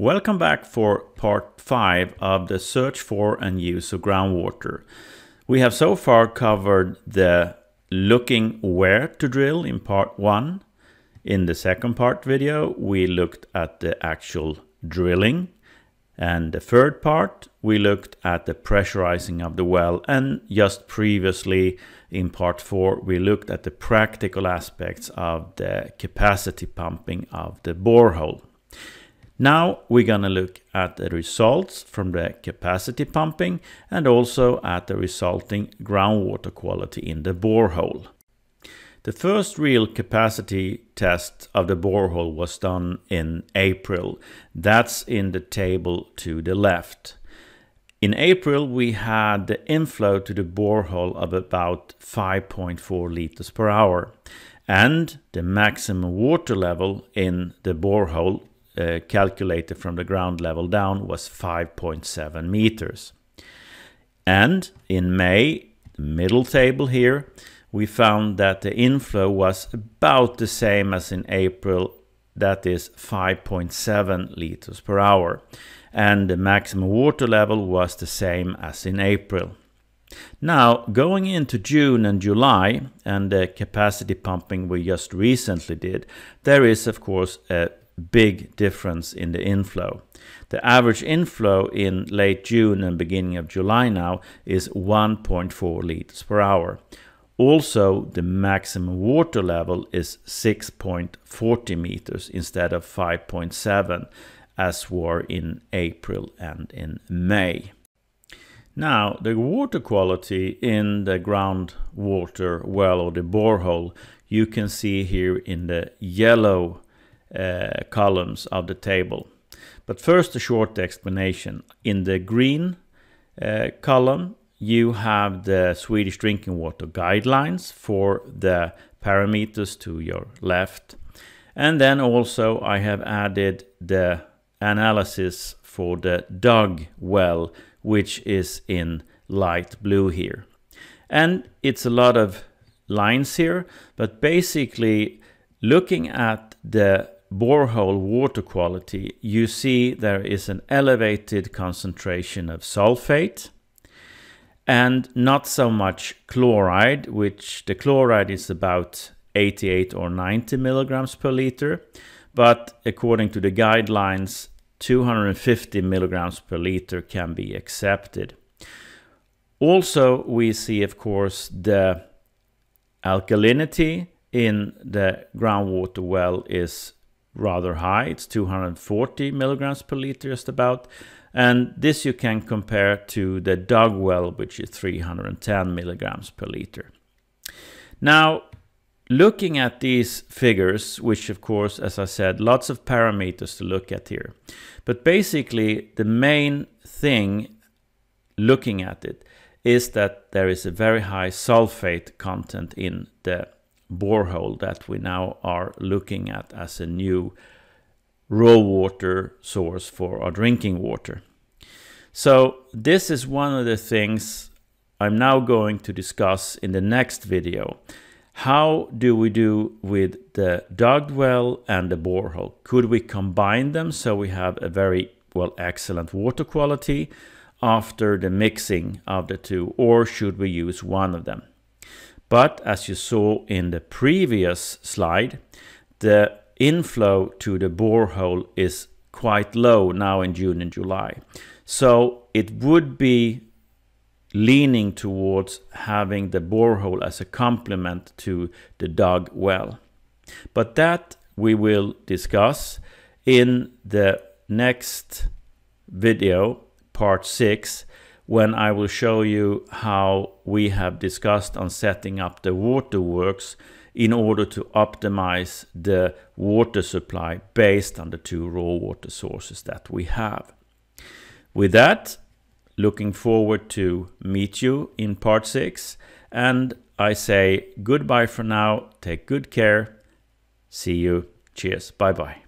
Welcome back for part 5 of the search for and use of groundwater. We have so far covered the looking where to drill in part 1. In the second part video we looked at the actual drilling and the third part we looked at the pressurizing of the well and just previously in part 4 we looked at the practical aspects of the capacity pumping of the borehole. Now we're going to look at the results from the capacity pumping and also at the resulting groundwater quality in the borehole. The first real capacity test of the borehole was done in April. That's in the table to the left. In April, we had the inflow to the borehole of about 5.4 liters per hour, and the maximum water level in the borehole uh, calculated from the ground level down was 5.7 meters. And in May, middle table here, we found that the inflow was about the same as in April, that is 5.7 liters per hour. And the maximum water level was the same as in April. Now, going into June and July and the capacity pumping we just recently did, there is of course a big difference in the inflow. The average inflow in late June and beginning of July now is 1.4 liters per hour. Also, the maximum water level is 6.40 meters instead of 5.7 as were in April and in May. Now, the water quality in the groundwater well or the borehole, you can see here in the yellow uh, columns of the table. But first a short explanation. In the green uh, column you have the Swedish drinking water guidelines for the parameters to your left. And then also I have added the analysis for the dug well, which is in light blue here. And it's a lot of lines here, but basically looking at the borehole water quality, you see there is an elevated concentration of sulfate and not so much chloride, which the chloride is about 88 or 90 milligrams per liter, but according to the guidelines, 250 milligrams per liter can be accepted. Also, we see, of course, the alkalinity in the groundwater well is rather high. It's 240 milligrams per liter, just about. And this you can compare to the well, which is 310 milligrams per liter. Now, looking at these figures, which of course, as I said, lots of parameters to look at here. But basically, the main thing looking at it is that there is a very high sulfate content in the borehole that we now are looking at as a new raw water source for our drinking water. So this is one of the things I'm now going to discuss in the next video. How do we do with the dug well and the borehole? Could we combine them so we have a very, well, excellent water quality after the mixing of the two, or should we use one of them? But as you saw in the previous slide, the inflow to the borehole is quite low now in June and July. So it would be leaning towards having the borehole as a complement to the dug well. But that we will discuss in the next video, part 6, when I will show you how we have discussed on setting up the waterworks in order to optimize the water supply based on the two raw water sources that we have. With that, looking forward to meet you in part 6 and I say goodbye for now, take good care, see you, cheers, bye bye.